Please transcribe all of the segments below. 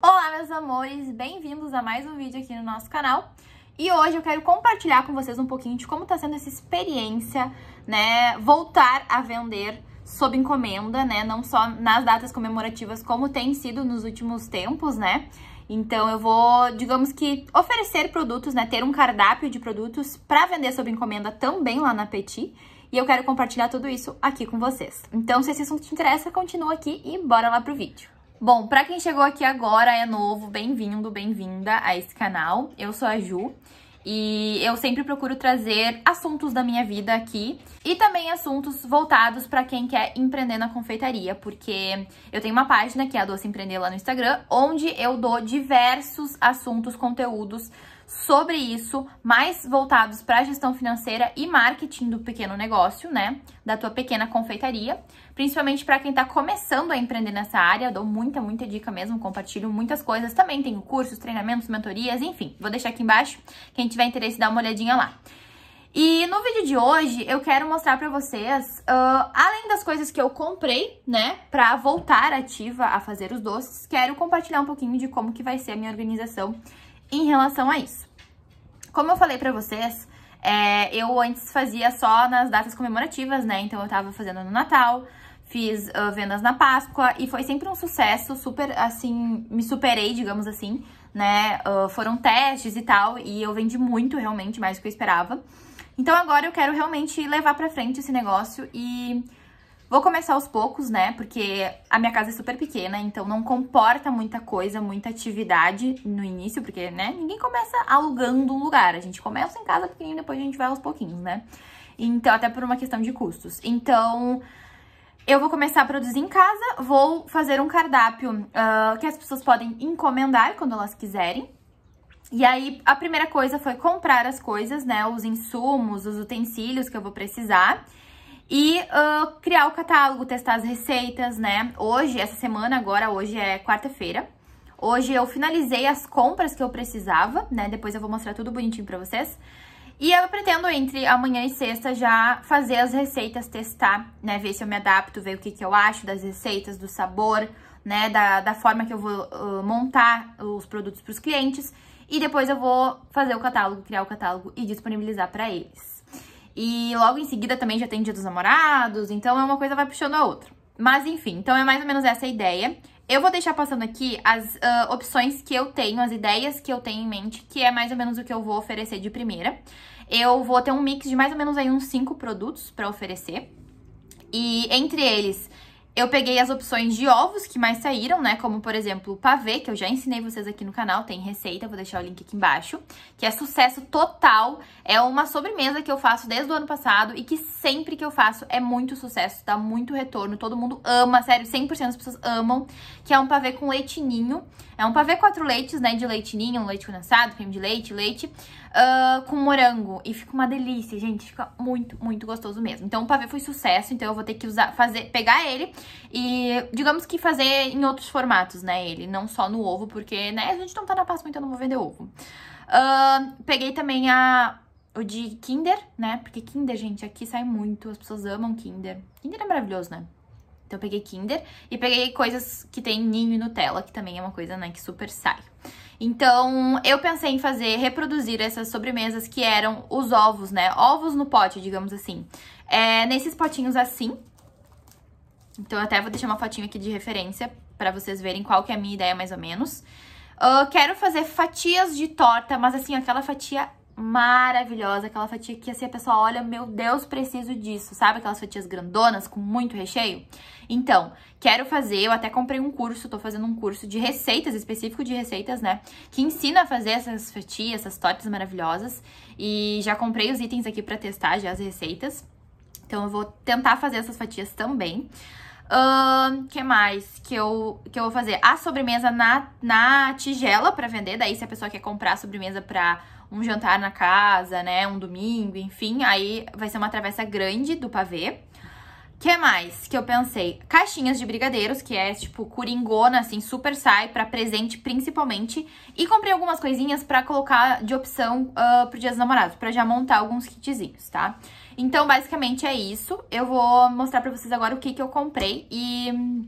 Olá, meus amores! Bem-vindos a mais um vídeo aqui no nosso canal. E hoje eu quero compartilhar com vocês um pouquinho de como está sendo essa experiência, né? Voltar a vender sob encomenda, né? Não só nas datas comemorativas, como tem sido nos últimos tempos, né? Então eu vou, digamos que, oferecer produtos, né? Ter um cardápio de produtos para vender sob encomenda também lá na Petit. E eu quero compartilhar tudo isso aqui com vocês. Então, se esse assunto te interessa, continua aqui e bora lá pro vídeo. Bom, para quem chegou aqui agora, é novo, bem-vindo, bem-vinda a esse canal. Eu sou a Ju e eu sempre procuro trazer assuntos da minha vida aqui e também assuntos voltados para quem quer empreender na confeitaria, porque eu tenho uma página que é a Doce Empreender lá no Instagram, onde eu dou diversos assuntos, conteúdos sobre isso, mais voltados para a gestão financeira e marketing do pequeno negócio, né? Da tua pequena confeitaria, principalmente para quem está começando a empreender nessa área. Eu dou muita, muita dica mesmo, compartilho muitas coisas. Também tenho cursos, treinamentos, mentorias, enfim. Vou deixar aqui embaixo, quem tiver interesse, dá uma olhadinha lá. E no vídeo de hoje eu quero mostrar para vocês, uh, além das coisas que eu comprei, né, para voltar ativa a fazer os doces, quero compartilhar um pouquinho de como que vai ser a minha organização em relação a isso. Como eu falei pra vocês, é, eu antes fazia só nas datas comemorativas, né? Então eu tava fazendo no Natal, fiz uh, vendas na Páscoa e foi sempre um sucesso, super assim, me superei, digamos assim, né? Uh, foram testes e tal, e eu vendi muito realmente, mais do que eu esperava. Então agora eu quero realmente levar pra frente esse negócio e Vou começar aos poucos, né? Porque a minha casa é super pequena, então não comporta muita coisa, muita atividade no início, porque, né? Ninguém começa alugando um lugar. A gente começa em casa pequenininho, depois a gente vai aos pouquinhos, né? Então, até por uma questão de custos. Então, eu vou começar a produzir em casa, vou fazer um cardápio uh, que as pessoas podem encomendar quando elas quiserem. E aí, a primeira coisa foi comprar as coisas, né? Os insumos, os utensílios que eu vou precisar e uh, criar o catálogo, testar as receitas, né? Hoje, essa semana agora, hoje é quarta-feira. Hoje eu finalizei as compras que eu precisava, né? Depois eu vou mostrar tudo bonitinho pra vocês. E eu pretendo, entre amanhã e sexta, já fazer as receitas, testar, né? Ver se eu me adapto, ver o que, que eu acho das receitas, do sabor, né? Da, da forma que eu vou uh, montar os produtos pros clientes. E depois eu vou fazer o catálogo, criar o catálogo e disponibilizar pra eles. E logo em seguida também já tem Dia dos Namorados, então é uma coisa vai puxando a outra. Mas enfim, então é mais ou menos essa a ideia. Eu vou deixar passando aqui as uh, opções que eu tenho, as ideias que eu tenho em mente, que é mais ou menos o que eu vou oferecer de primeira. Eu vou ter um mix de mais ou menos aí uns 5 produtos para oferecer. E entre eles, eu peguei as opções de ovos que mais saíram, né? Como, por exemplo, o pavê, que eu já ensinei vocês aqui no canal, tem receita, vou deixar o link aqui embaixo, que é sucesso total. É uma sobremesa que eu faço desde o ano passado e que sempre que eu faço é muito sucesso, dá muito retorno, todo mundo ama, sério, 100% das pessoas amam, que é um pavê com leitinho. É um pavê quatro leites, né? De leitinho, um leite condensado, creme de leite, leite, uh, com morango. E fica uma delícia, gente, fica muito, muito gostoso mesmo. Então, o pavê foi sucesso, então eu vou ter que usar, fazer, pegar ele e digamos que fazer em outros formatos, né? Ele não só no ovo, porque, né, a gente não tá na Páscoa, então não vou vender ovo. Uh, peguei também a o de Kinder, né? Porque Kinder, gente, aqui sai muito, as pessoas amam Kinder. Kinder é maravilhoso, né? Então eu peguei Kinder e peguei coisas que tem ninho e Nutella, que também é uma coisa, né, que super sai. Então, eu pensei em fazer, reproduzir essas sobremesas que eram os ovos, né? Ovos no pote, digamos assim. É, nesses potinhos assim, então eu até vou deixar uma fotinho aqui de referência pra vocês verem qual que é a minha ideia mais ou menos. Uh, quero fazer fatias de torta, mas assim, aquela fatia maravilhosa, aquela fatia que assim a pessoa olha, meu Deus, preciso disso, sabe? Aquelas fatias grandonas com muito recheio. Então, quero fazer, eu até comprei um curso, tô fazendo um curso de receitas, específico de receitas, né? Que ensina a fazer essas fatias, essas tortas maravilhosas. E já comprei os itens aqui pra testar já as receitas. Então, eu vou tentar fazer essas fatias também. O uh, que mais que eu, que eu vou fazer? A sobremesa na, na tigela para vender. Daí, se a pessoa quer comprar a sobremesa pra um jantar na casa, né? Um domingo, enfim. Aí vai ser uma travessa grande do pavê que mais que eu pensei? Caixinhas de brigadeiros, que é tipo coringona, assim, super sai para presente principalmente. E comprei algumas coisinhas para colocar de opção uh, pro Dia dos Namorados, para já montar alguns kitzinhos, tá? Então, basicamente é isso. Eu vou mostrar pra vocês agora o que que eu comprei e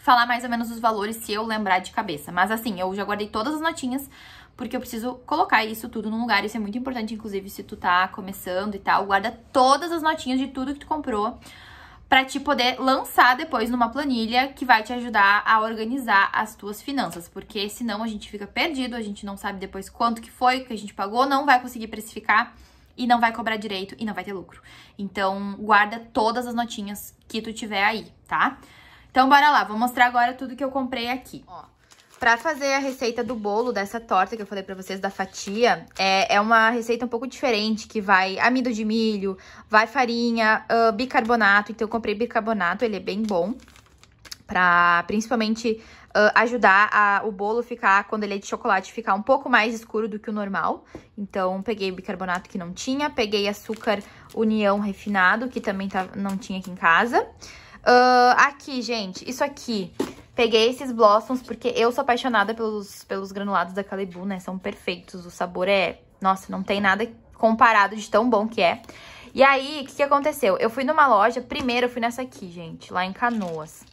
falar mais ou menos os valores se eu lembrar de cabeça. Mas assim, eu já guardei todas as notinhas, porque eu preciso colocar isso tudo num lugar. Isso é muito importante, inclusive, se tu tá começando e tal. Guarda todas as notinhas de tudo que tu comprou para te poder lançar depois numa planilha que vai te ajudar a organizar as tuas finanças, porque senão a gente fica perdido, a gente não sabe depois quanto que foi, que a gente pagou, não vai conseguir precificar e não vai cobrar direito e não vai ter lucro. Então, guarda todas as notinhas que tu tiver aí, tá? Então, bora lá, vou mostrar agora tudo que eu comprei aqui. Ó, Pra fazer a receita do bolo, dessa torta que eu falei pra vocês, da fatia, é, é uma receita um pouco diferente, que vai amido de milho, vai farinha, uh, bicarbonato. Então, eu comprei bicarbonato, ele é bem bom. Pra, principalmente, Uh, ajudar a, o bolo ficar, quando ele é de chocolate, ficar um pouco mais escuro do que o normal. Então, peguei o bicarbonato que não tinha, peguei açúcar união refinado, que também tá, não tinha aqui em casa. Uh, aqui, gente, isso aqui Peguei esses blossoms porque eu sou apaixonada pelos, pelos granulados da Calibu, né? São perfeitos, o sabor é... Nossa, não tem nada comparado de tão bom que é. E aí, o que, que aconteceu? Eu fui numa loja, primeiro eu fui nessa aqui, gente, lá em Canoas.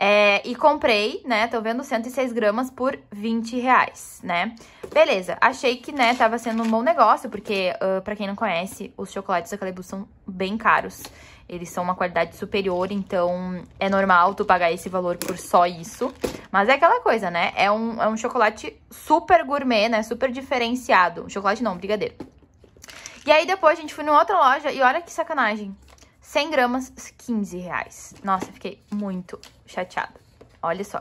É, e comprei, né, tô vendo 106 gramas por 20 reais, né? Beleza, achei que, né, tava sendo um bom negócio, porque, uh, pra quem não conhece, os chocolates da Calebus são bem caros. Eles são uma qualidade superior, então é normal tu pagar esse valor por só isso. Mas é aquela coisa, né? É um, é um chocolate super gourmet, né? Super diferenciado. Chocolate não, brigadeiro. E aí depois a gente foi numa outra loja e olha que sacanagem. 100 gramas, 15 reais. Nossa, fiquei muito chateada. Olha só.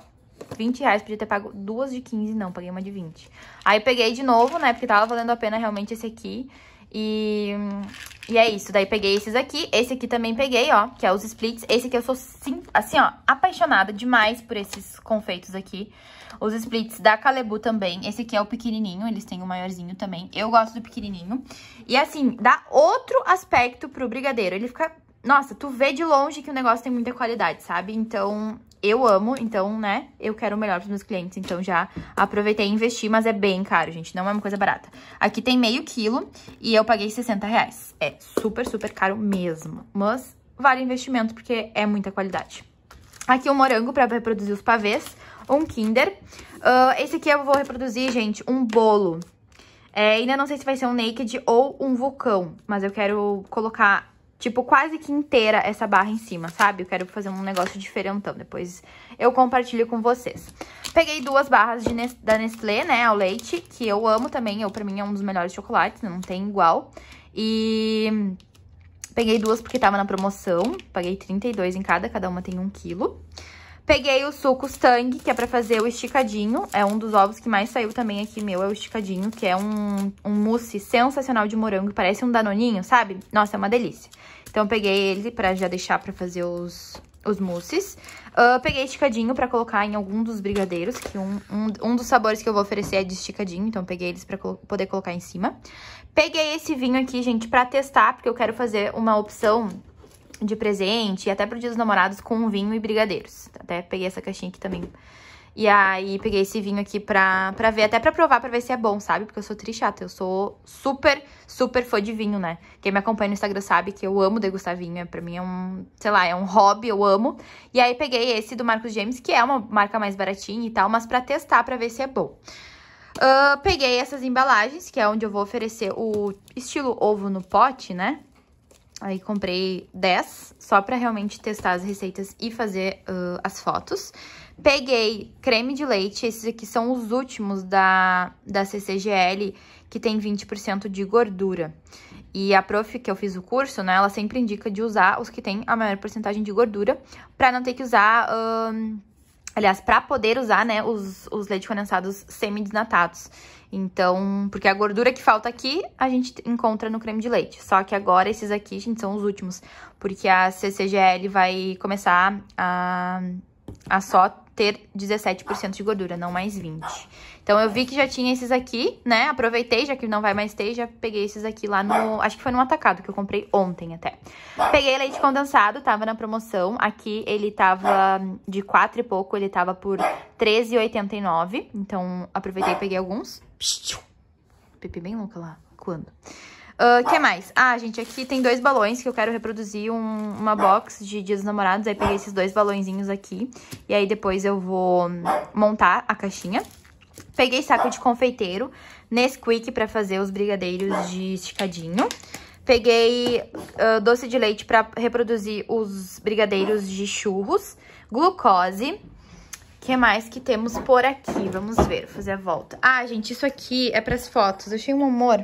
20 reais, podia ter pago duas de 15, não, paguei uma de 20. Aí peguei de novo, né, porque tava valendo a pena realmente esse aqui. E, e é isso, daí peguei esses aqui, esse aqui também peguei, ó, que é os splits. Esse aqui eu sou, sim, assim, ó, apaixonada demais por esses confeitos aqui. Os splits da Calebu também, esse aqui é o pequenininho, eles têm o maiorzinho também. Eu gosto do pequenininho. E assim, dá outro aspecto pro brigadeiro, ele fica nossa, tu vê de longe que o negócio tem muita qualidade, sabe? Então, eu amo, então, né, eu quero o melhor pros meus clientes, então já aproveitei e investi, mas é bem caro, gente, não é uma coisa barata. Aqui tem meio quilo e eu paguei 60 reais. É super, super caro mesmo, mas vale investimento porque é muita qualidade. Aqui um morango pra reproduzir os pavês, um kinder. Uh, esse aqui eu vou reproduzir, gente, um bolo. É, ainda não sei se vai ser um naked ou um vulcão, mas eu quero colocar Tipo, quase que inteira essa barra em cima, sabe? Eu quero fazer um negócio diferentão, depois eu compartilho com vocês. Peguei duas barras da Nestlé, né, ao leite, que eu amo também. Eu, pra mim, é um dos melhores chocolates, não tem igual. E peguei duas porque tava na promoção, paguei 32 em cada, cada uma tem um quilo. Peguei os sucos Tang, que é pra fazer o esticadinho. É um dos ovos que mais saiu também aqui meu, é o esticadinho, que é um, um mousse sensacional de morango. Parece um danoninho, sabe? Nossa, é uma delícia. Então, peguei ele pra já deixar pra fazer os, os mousses. Uh, peguei esticadinho pra colocar em algum dos brigadeiros, que um, um, um, dos sabores que eu vou oferecer é de esticadinho, então peguei eles pra colo poder colocar em cima. Peguei esse vinho aqui, gente, pra testar, porque eu quero fazer uma opção de presente, e até pro dia dos namorados, com vinho e brigadeiros. Até peguei essa caixinha aqui também. E aí peguei esse vinho aqui pra, pra ver, até pra provar, pra ver se é bom, sabe? Porque eu sou trichata, eu sou super, super fã de vinho, né? Quem me acompanha no Instagram sabe que eu amo degustar vinho, é, pra mim é um, sei lá, é um hobby, eu amo. E aí peguei esse do Marcos James, que é uma marca mais baratinha e tal, mas pra testar, pra ver se é bom. Uh, peguei essas embalagens, que é onde eu vou oferecer o estilo ovo no pote, né? Aí comprei 10, só pra realmente testar as receitas e fazer uh, as fotos. Peguei creme de leite, esses aqui são os últimos da, da CCGL, que tem 20% de gordura. E a prof que eu fiz o curso, né, ela sempre indica de usar os que tem a maior porcentagem de gordura, pra não ter que usar... Uh, Aliás, para poder usar, né, os, os condensados condensados desnatados Então, porque a gordura que falta aqui, a gente encontra no creme de leite. Só que agora esses aqui, gente, são os últimos. Porque a CCGL vai começar a, a só ter 17% de gordura, não mais 20%. Então, eu vi que já tinha esses aqui, né? Aproveitei, já que não vai mais ter, já peguei esses aqui lá no... Acho que foi no Atacado, que eu comprei ontem até. Peguei leite condensado, tava na promoção. Aqui ele tava de 4 e pouco, ele tava por R$13,89. Então, aproveitei e peguei alguns. Pipi bem louca lá. Quando? O uh, ah, que mais? Ah, gente, aqui tem dois balões que eu quero reproduzir um, uma box de Dia dos Namorados. Aí peguei esses dois balõezinhos aqui. E aí depois eu vou montar a caixinha. Peguei saco de confeiteiro, Nesquik pra fazer os brigadeiros de esticadinho. Peguei uh, doce de leite pra reproduzir os brigadeiros de churros. Glucose. O que mais que temos por aqui? Vamos ver, fazer a volta. Ah, gente, isso aqui é pras fotos. Eu achei um amor...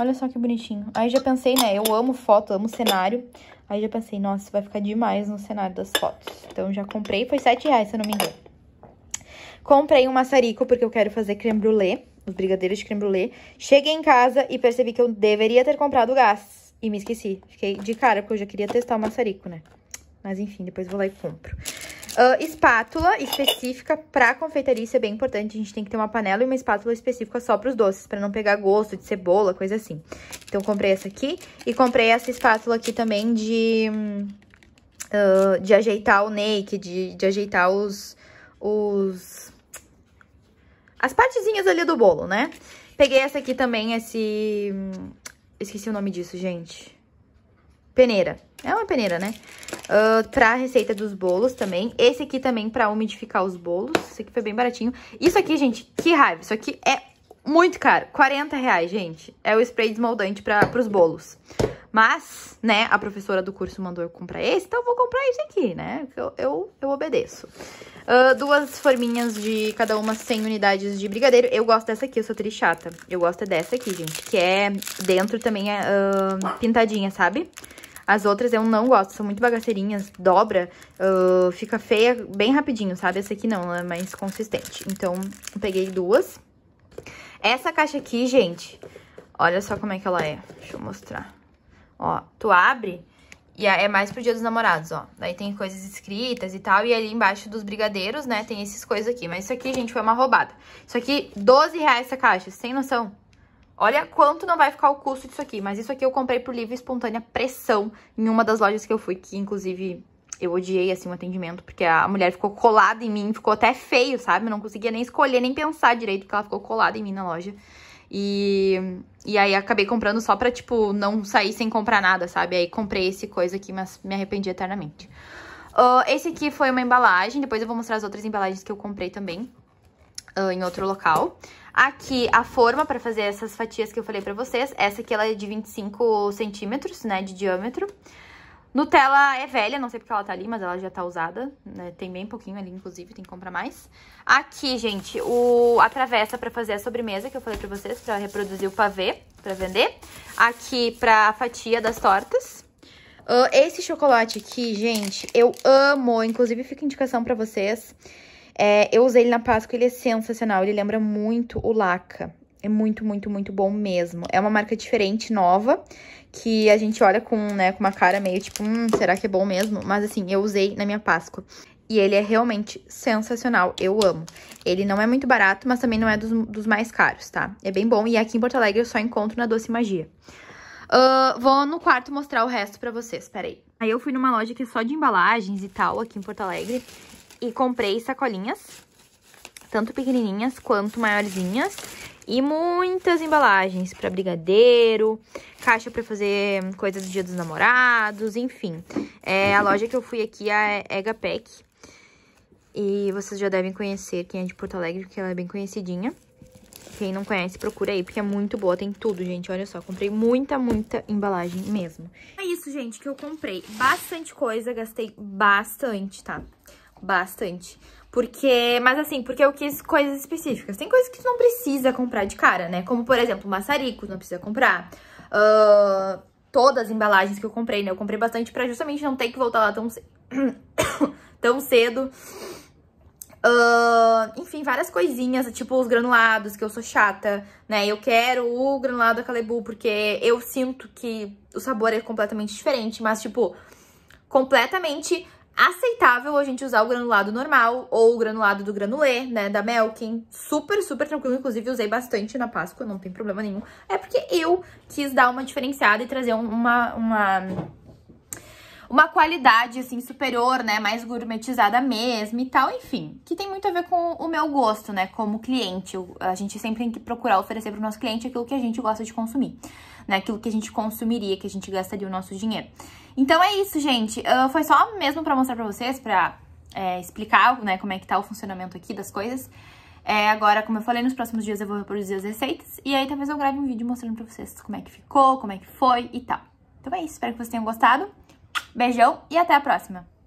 Olha só que bonitinho. Aí já pensei, né? Eu amo foto, amo cenário. Aí já pensei, nossa, vai ficar demais no cenário das fotos. Então já comprei, foi 7 reais, se eu não me engano. Comprei um maçarico, porque eu quero fazer creme brulee, os brigadeiros de creme brulee. Cheguei em casa e percebi que eu deveria ter comprado gás. E me esqueci. Fiquei de cara, porque eu já queria testar o maçarico, né? Mas enfim, depois vou lá e compro. Uh, espátula específica pra confeitaria, isso é bem importante. A gente tem que ter uma panela e uma espátula específica só pros doces, pra não pegar gosto de cebola, coisa assim. Então, comprei essa aqui e comprei essa espátula aqui também de... Uh, de ajeitar o naked, de, de ajeitar os, os... As partezinhas ali do bolo, né? Peguei essa aqui também, esse... Hum, esqueci o nome disso, gente peneira. É uma peneira, né? Uh, pra receita dos bolos também. Esse aqui também pra umidificar os bolos. Esse aqui foi bem baratinho. Isso aqui, gente, que raiva. Isso aqui é muito caro. 40 reais, gente. É o spray desmoldante pra, pros bolos. Mas, né, a professora do curso mandou eu comprar esse, então eu vou comprar esse aqui, né? Eu, eu, eu obedeço. Uh, duas forminhas de cada uma 100 unidades de brigadeiro. Eu gosto dessa aqui, eu sou trichata. Eu gosto dessa aqui, gente, que é dentro também é uh, pintadinha, sabe? Sabe? As outras eu não gosto, são muito bagaceirinhas, dobra, uh, fica feia bem rapidinho, sabe? Essa aqui não, ela é mais consistente. Então, eu peguei duas. Essa caixa aqui, gente, olha só como é que ela é. Deixa eu mostrar. Ó, tu abre e é mais pro dia dos namorados, ó. Daí tem coisas escritas e tal. E ali embaixo dos brigadeiros, né, tem essas coisas aqui. Mas isso aqui, gente, foi uma roubada. Isso aqui, 12 reais essa caixa, sem noção. Olha quanto não vai ficar o custo disso aqui, mas isso aqui eu comprei por livre espontânea pressão em uma das lojas que eu fui, que inclusive eu odiei, assim, o atendimento, porque a mulher ficou colada em mim, ficou até feio, sabe? Eu não conseguia nem escolher, nem pensar direito, porque ela ficou colada em mim na loja. E, e aí acabei comprando só pra, tipo, não sair sem comprar nada, sabe? Aí comprei esse coisa aqui, mas me arrependi eternamente. Uh, esse aqui foi uma embalagem, depois eu vou mostrar as outras embalagens que eu comprei também uh, em outro local. Aqui a forma para fazer essas fatias que eu falei pra vocês. Essa aqui ela é de 25 centímetros, né, de diâmetro. Nutella é velha, não sei porque ela tá ali, mas ela já tá usada, né? Tem bem pouquinho ali, inclusive, tem que comprar mais. Aqui, gente, o, a travessa pra fazer a sobremesa, que eu falei pra vocês, pra reproduzir o pavê, pra vender. Aqui pra fatia das tortas. Uh, esse chocolate aqui, gente, eu amo, inclusive fica indicação pra vocês. É, eu usei ele na Páscoa, ele é sensacional, ele lembra muito o Laca. É muito, muito, muito bom mesmo. É uma marca diferente, nova, que a gente olha com, né, com uma cara meio tipo, hum, será que é bom mesmo? Mas assim, eu usei na minha Páscoa. E ele é realmente sensacional, eu amo. Ele não é muito barato, mas também não é dos, dos mais caros, tá? É bem bom, e aqui em Porto Alegre eu só encontro na Doce Magia. Uh, vou no quarto mostrar o resto pra vocês, peraí. Aí eu fui numa loja que é só de embalagens e tal, aqui em Porto Alegre. E comprei sacolinhas, tanto pequenininhas quanto maiorzinhas. E muitas embalagens para brigadeiro, caixa para fazer coisas do dia dos namorados, enfim. É, a loja que eu fui aqui é a Egapec. E vocês já devem conhecer quem é de Porto Alegre, porque ela é bem conhecidinha. Quem não conhece, procura aí, porque é muito boa, tem tudo, gente. Olha só, comprei muita, muita embalagem mesmo. É isso, gente, que eu comprei. Bastante coisa, gastei bastante, tá? Bastante. Porque, mas assim, porque eu quis coisas específicas. Tem coisas que tu não precisa comprar de cara, né? Como, por exemplo, maçaricos, não precisa comprar. Uh, todas as embalagens que eu comprei, né? Eu comprei bastante pra justamente não ter que voltar lá tão, ce... tão cedo. Uh, enfim, várias coisinhas, tipo os granulados, que eu sou chata, né? Eu quero o granulado da Calebu, porque eu sinto que o sabor é completamente diferente, mas, tipo, completamente aceitável a gente usar o granulado normal ou o granulado do granulê, né, da Melkin. Super, super tranquilo. Inclusive, usei bastante na Páscoa, não tem problema nenhum. É porque eu quis dar uma diferenciada e trazer uma, uma uma qualidade, assim, superior, né? Mais gourmetizada mesmo e tal, enfim. Que tem muito a ver com o meu gosto, né? Como cliente. A gente sempre tem que procurar oferecer para o nosso cliente aquilo que a gente gosta de consumir, né? Aquilo que a gente consumiria, que a gente gastaria o nosso dinheiro. Então é isso, gente. Uh, foi só mesmo para mostrar para vocês, para é, explicar, né? Como é que tá o funcionamento aqui das coisas. É, agora, como eu falei, nos próximos dias eu vou reproduzir as receitas. E aí talvez eu grave um vídeo mostrando para vocês como é que ficou, como é que foi e tal. Então é isso, espero que vocês tenham gostado. Beijão e até a próxima!